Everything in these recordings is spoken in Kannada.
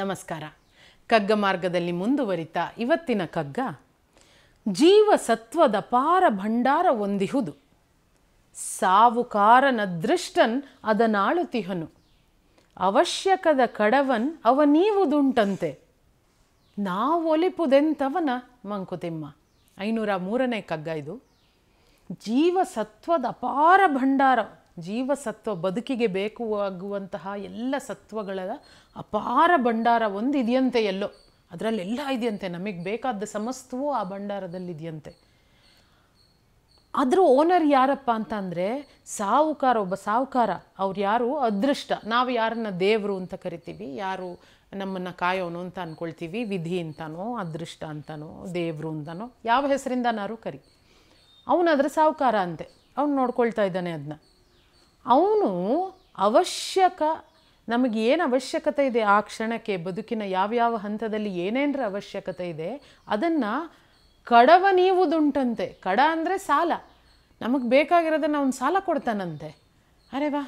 ನಮಸ್ಕಾರ ಕಗ್ಗ ಮಾರ್ಗದಲ್ಲಿ ಮುಂದುವರಿತ ಇವತ್ತಿನ ಕಗ್ಗ ಜೀವಸತ್ವದ ಸತ್ವದ ಪಾರ ಭಂಡಾರ ಹೊಂದಿಹುದು ಸಾವುಕಾರನ ದೃಷ್ಟನ್ ಅದನಾಳುತಿಹನು ಅವಶ್ಯಕದ ಕಡವನ್ ಅವನೀವುದುಂಟಂತೆ ನಾವೊಲಿಪುದೆಂತವನ ಮಂಕುತಿಮ್ಮ ಐನೂರ ಮೂರನೇ ಕಗ್ಗ ಇದು ಜೀವಸತ್ವದ ಅಪಾರ ಭಂಡಾರ ಜೀವಸತ್ವ ಬದುಕಿಗೆ ಬೇಕು ಆಗುವಂತಹ ಎಲ್ಲ ಸತ್ವಗಳ ಅಪಾರ ಭಂಡಾರ ಒಂದು ಇದೆಯಂತೆ ಎಲ್ಲೋ ಅದರಲ್ಲೆಲ್ಲ ಇದೆಯಂತೆ ನಮಗೆ ಬೇಕಾದ ಸಮಸ್ತವೂ ಆ ಭಂಡಾರದಲ್ಲಿದೆಯಂತೆ ಆದರೂ ಓನರ್ ಯಾರಪ್ಪ ಅಂತ ಅಂದರೆ ಸಾಹುಕಾರ ಒಬ್ಬ ಸಾಹುಕಾರ ಅವ್ರು ಯಾರು ಅದೃಷ್ಟ ನಾವು ಯಾರನ್ನ ದೇವರು ಅಂತ ಕರಿತೀವಿ ಯಾರು ನಮ್ಮನ್ನು ಕಾಯೋನು ಅಂತ ಅಂದ್ಕೊಳ್ತೀವಿ ವಿಧಿ ಅಂತನೋ ಅದೃಷ್ಟ ಅಂತನೋ ದೇವರು ಅಂತನೋ ಯಾವ ಹೆಸರಿಂದನಾರು ಕರಿ ಅವನಾದ್ರೆ ಸಾಹುಕಾರ ಅಂತೆ ಅವ್ನು ನೋಡ್ಕೊಳ್ತಾ ಇದ್ದಾನೆ ಅದನ್ನ ಅವನು ಅವಶ್ಯಕ ನಮಗೆ ಏನು ಅವಶ್ಯಕತೆ ಇದೆ ಆ ಕ್ಷಣಕ್ಕೆ ಬದುಕಿನ ಯಾವ್ಯಾವ ಹಂತದಲ್ಲಿ ಏನೇನರ ಅವಶ್ಯಕತೆ ಇದೆ ಅದನ್ನು ಕಡವ ನೀವುದುಂಟಂತೆ ಕಡ ಅಂದರೆ ಸಾಲ ನಮಗೆ ಬೇಕಾಗಿರೋದನ್ನು ಅವನು ಸಾಲ ಕೊಡ್ತಾನಂತೆ ಅರೆ ವಾ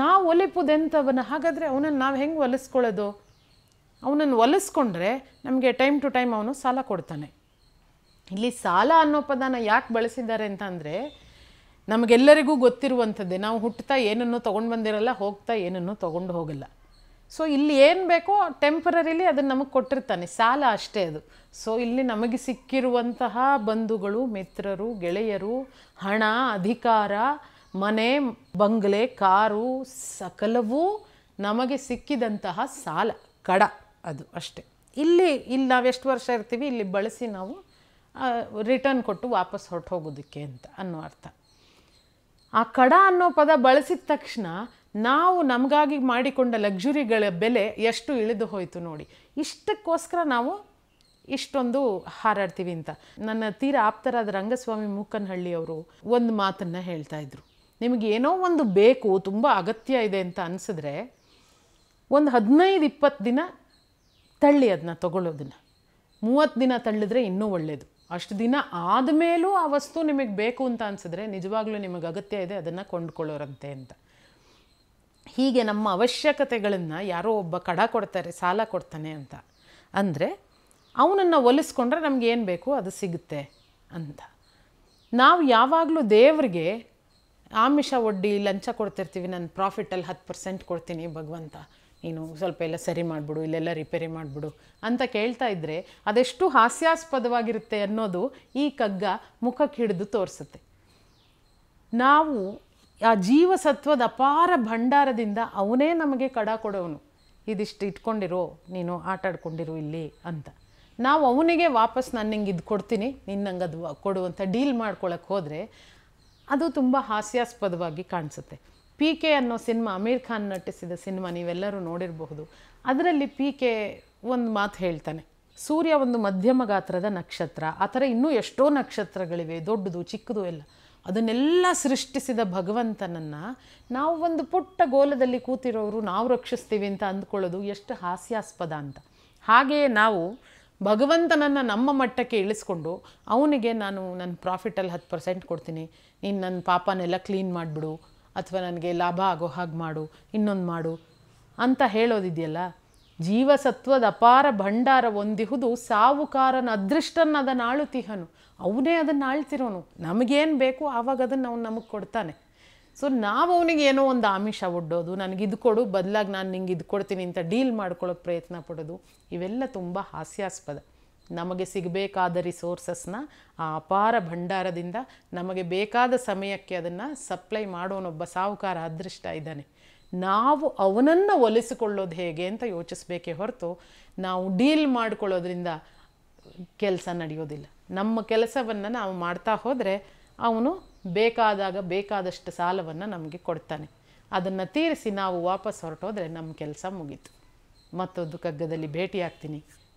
ನಾವು ಒಲಿಪುದೆಂಥವನ ಹಾಗಾದರೆ ಅವನನ್ನು ನಾವು ಹೆಂಗೆ ಒಲಿಸ್ಕೊಳ್ಳೋದು ಅವನನ್ನು ಒಲಿಸ್ಕೊಂಡ್ರೆ ನಮಗೆ ಟೈಮ್ ಟು ಟೈಮ್ ಅವನು ಸಾಲ ಕೊಡ್ತಾನೆ ಇಲ್ಲಿ ಸಾಲ ಅನ್ನೋ ಪದನ ಯಾಕೆ ಬಳಸಿದ್ದಾರೆ ಅಂತ ಅಂದರೆ ನಮಗೆಲ್ಲರಿಗೂ ಗೊತ್ತಿರುವಂಥದ್ದೇ ನಾವು ಹುಟ್ಟುತ್ತಾ ಏನನ್ನು ತೊಗೊಂಡು ಬಂದಿರಲ್ಲ ಹೋಗ್ತಾ ಏನನ್ನು ತೊಗೊಂಡು ಹೋಗಲ್ಲ ಸೊ ಇಲ್ಲಿ ಏನು ಬೇಕೋ ಟೆಂಪ್ರರಿಲಿ ಅದನ್ನು ನಮಗೆ ಕೊಟ್ಟಿರ್ತಾನೆ ಸಾಲ ಅಷ್ಟೇ ಅದು ಸೊ ಇಲ್ಲಿ ನಮಗೆ ಸಿಕ್ಕಿರುವಂತಹ ಬಂಧುಗಳು ಮಿತ್ರರು ಗೆಳೆಯರು ಹಣ ಅಧಿಕಾರ ಮನೆ ಬಂಗ್ಲೆ ಕಾರು ಸಕಲವೂ ನಮಗೆ ಸಿಕ್ಕಿದಂತಹ ಸಾಲ ಕಡ ಅದು ಅಷ್ಟೆ ಇಲ್ಲಿ ಇಲ್ಲಿ ನಾವು ಎಷ್ಟು ವರ್ಷ ಇರ್ತೀವಿ ಇಲ್ಲಿ ಬಳಸಿ ನಾವು ರಿಟರ್ನ್ ಕೊಟ್ಟು ವಾಪಸ್ ಹೊರಟು ಹೋಗೋದಕ್ಕೆ ಅಂತ ಅನ್ನೋ ಅರ್ಥ ಆ ಕಡ ಅನ್ನೋ ಪದ ಬಳಸಿದ ತಕ್ಷಣ ನಾವು ನಮಗಾಗಿ ಮಾಡಿಕೊಂಡ ಲಗ್ಜುರಿಗಳ ಬೆಲೆ ಎಷ್ಟು ಇಳಿದು ಹೋಯಿತು ನೋಡಿ ಇಷ್ಟಕ್ಕೋಸ್ಕರ ನಾವು ಇಷ್ಟೊಂದು ಹಾರಾಡ್ತೀವಿ ಅಂತ ನನ್ನ ತೀರ ಆಪ್ತರಾದ ರಂಗಸ್ವಾಮಿ ಮೂಕನಹಳ್ಳಿಯವರು ಒಂದು ಮಾತನ್ನು ಹೇಳ್ತಾ ಇದ್ರು ನಿಮಗೆ ಏನೋ ಒಂದು ಬೇಕು ತುಂಬ ಅಗತ್ಯ ಇದೆ ಅಂತ ಅನಿಸಿದ್ರೆ ಒಂದು ಹದಿನೈದು ಇಪ್ಪತ್ತು ದಿನ ತಳ್ಳಿ ಅದನ್ನ ತೊಗೊಳ್ಳೋದನ್ನು ಮೂವತ್ತು ದಿನ ತಳ್ಳಿದ್ರೆ ಇನ್ನೂ ಒಳ್ಳೆಯದು ಅಷ್ಟು ದಿನ ಆದಮೇಲೂ ಆ ವಸ್ತು ನಿಮಗೆ ಬೇಕು ಅಂತ ಅನಿಸಿದ್ರೆ ನಿಜವಾಗ್ಲೂ ನಿಮಗೆ ಅಗತ್ಯ ಇದೆ ಅದನ್ನು ಕೊಂಡ್ಕೊಳ್ಳೋರಂತೆ ಅಂತ ಹೀಗೆ ನಮ್ಮ ಅವಶ್ಯಕತೆಗಳನ್ನು ಯಾರೋ ಒಬ್ಬ ಕಡ ಕೊಡ್ತಾರೆ ಸಾಲ ಕೊಡ್ತಾನೆ ಅಂತ ಅಂದರೆ ಅವನನ್ನು ಒಲಿಸ್ಕೊಂಡ್ರೆ ನಮ್ಗೆ ಏನು ಬೇಕು ಅದು ಸಿಗುತ್ತೆ ಅಂತ ನಾವು ಯಾವಾಗಲೂ ದೇವ್ರಿಗೆ ಆಮಿಷ ಒಡ್ಡಿ ಲಂಚ ಕೊಡ್ತಿರ್ತೀವಿ ನಾನು ಪ್ರಾಫಿಟಲ್ಲಿ ಹತ್ತು ಪರ್ಸೆಂಟ್ ಕೊಡ್ತೀನಿ ಭಗವಂತ ಏನು ಸ್ವಲ್ಪ ಎಲ್ಲ ಸರಿ ಮಾಡಿಬಿಡು ಇಲ್ಲೆಲ್ಲ ರಿಪೇರಿ ಮಾಡಿಬಿಡು ಅಂತ ಕೇಳ್ತಾ ಇದ್ದರೆ ಅದೆಷ್ಟು ಹಾಸ್ಯಾಸ್ಪದವಾಗಿರುತ್ತೆ ಅನ್ನೋದು ಈ ಕಗ್ಗ ಮುಖಕ್ಕೆ ಹಿಡಿದು ತೋರಿಸುತ್ತೆ ನಾವು ಆ ಜೀವಸತ್ವದ ಅಪಾರ ಭಂಡಾರದಿಂದ ಅವನೇ ನಮಗೆ ಕಡ ಕೊಡೋನು ಇದಿಷ್ಟು ಇಟ್ಕೊಂಡಿರೋ ನೀನು ಆಟಾಡ್ಕೊಂಡಿರು ಇಲ್ಲಿ ಅಂತ ನಾವು ಅವನಿಗೆ ವಾಪಸ್ ನಾನು ಇದು ಕೊಡ್ತೀನಿ ನಿನ್ನಂಗೆ ಅದು ಕೊಡುವಂಥ ಡೀಲ್ ಮಾಡ್ಕೊಳಕ್ಕೆ ಹೋದರೆ ಅದು ತುಂಬ ಹಾಸ್ಯಾಸ್ಪದವಾಗಿ ಕಾಣಿಸುತ್ತೆ ಪಿ ಕೆ ಅನ್ನೋ ಸಿನಿಮಾ ಅಮೀರ್ ಖಾನ್ ನಟಿಸಿದ ಸಿನಿಮಾ ನೀವೆಲ್ಲರೂ ನೋಡಿರಬಹುದು ಅದರಲ್ಲಿ ಪಿ ಕೆ ಒಂದು ಮಾತು ಹೇಳ್ತಾನೆ ಸೂರ್ಯ ಒಂದು ಮಧ್ಯಮ ಗಾತ್ರದ ನಕ್ಷತ್ರ ಆ ಥರ ಇನ್ನೂ ಎಷ್ಟೋ ನಕ್ಷತ್ರಗಳಿವೆ ದೊಡ್ಡದು ಚಿಕ್ಕದು ಎಲ್ಲ ಅದನ್ನೆಲ್ಲ ಸೃಷ್ಟಿಸಿದ ಭಗವಂತನನ್ನು ನಾವು ಒಂದು ಪುಟ್ಟ ಗೋಲದಲ್ಲಿ ಕೂತಿರೋರು ನಾವು ರಕ್ಷಿಸ್ತೀವಿ ಅಂತ ಅಂದ್ಕೊಳ್ಳೋದು ಎಷ್ಟು ಹಾಸ್ಯಾಸ್ಪದ ಅಂತ ಹಾಗೆಯೇ ನಾವು ಭಗವಂತನನ್ನು ನಮ್ಮ ಮಟ್ಟಕ್ಕೆ ಇಳಿಸ್ಕೊಂಡು ಅವನಿಗೆ ನಾನು ನನ್ನ ಪ್ರಾಫಿಟಲ್ಲಿ ಹತ್ತು ಪರ್ಸೆಂಟ್ ಕೊಡ್ತೀನಿ ನೀನು ನನ್ನ ಪಾಪನೆಲ್ಲ ಕ್ಲೀನ್ ಮಾಡಿಬಿಡು ಅಥವಾ ನನಗೆ ಲಾಭ ಆಗೋ ಹಾಗೆ ಮಾಡು ಇನ್ನೊಂದು ಮಾಡು ಅಂತ ಹೇಳೋದಿದೆಯಲ್ಲ ಜೀವಸತ್ವದ ಅಪಾರ ಭಂಡಾರ ಹೊಂದಿಹುದು ಸಾವುಕಾರನ ಅದೃಷ್ಟನ ಅದನ್ನು ಆಳುತಿಹನು ಅವನೇ ಅದನ್ನು ಆಳ್ತಿರೋನು ನಮಗೇನು ಬೇಕು ಆವಾಗ ಅದನ್ನು ಅವನು ನಮಗೆ ಕೊಡ್ತಾನೆ ಸೊ ನಾವು ಅವನಿಗೆ ಏನೋ ಒಂದು ಆಮಿಷ ಒಡ್ಡೋದು ನನಗೆ ಇದು ಕೊಡು ಬದಲಾಗಿ ನಾನು ನಿಂಗೆ ಇದು ಕೊಡ್ತೀನಿ ಅಂತ ಡೀಲ್ ಮಾಡ್ಕೊಳ್ಳೋಕೆ ಪ್ರಯತ್ನ ಪಡೋದು ಇವೆಲ್ಲ ತುಂಬ ಹಾಸ್ಯಾಸ್ಪದ ನಮಗೆ ಸಿಗಬೇಕಾದ ರಿಸೋರ್ಸಸ್ನ ಆ ಅಪಾರ ಭಂಡಾರದಿಂದ ನಮಗೆ ಬೇಕಾದ ಸಮಯಕ್ಕೆ ಅದನ್ನು ಸಪ್ಲೈ ಮಾಡೋನೊಬ್ಬ ಸಾಹುಕಾರ ಅದೃಷ್ಟ ಇದ್ದಾನೆ ನಾವು ಅವನನ್ನು ಒಲಿಸಿಕೊಳ್ಳೋದು ಹೇಗೆ ಅಂತ ಯೋಚಿಸಬೇಕೇ ಹೊರತು ನಾವು ಡೀಲ್ ಮಾಡಿಕೊಳ್ಳೋದ್ರಿಂದ ಕೆಲಸ ನಡೆಯೋದಿಲ್ಲ ನಮ್ಮ ಕೆಲಸವನ್ನು ನಾವು ಮಾಡ್ತಾ ಹೋದರೆ ಅವನು ಬೇಕಾದಾಗ ಬೇಕಾದಷ್ಟು ಸಾಲವನ್ನು ನಮಗೆ ಕೊಡ್ತಾನೆ ಅದನ್ನು ತೀರಿಸಿ ನಾವು ವಾಪಸ್ ಹೊರಟೋದ್ರೆ ನಮ್ಮ ಕೆಲಸ ಮುಗೀತು ಮತ್ತೊಂದು ಕಗ್ಗದಲ್ಲಿ ಭೇಟಿಯಾಗ್ತೀನಿ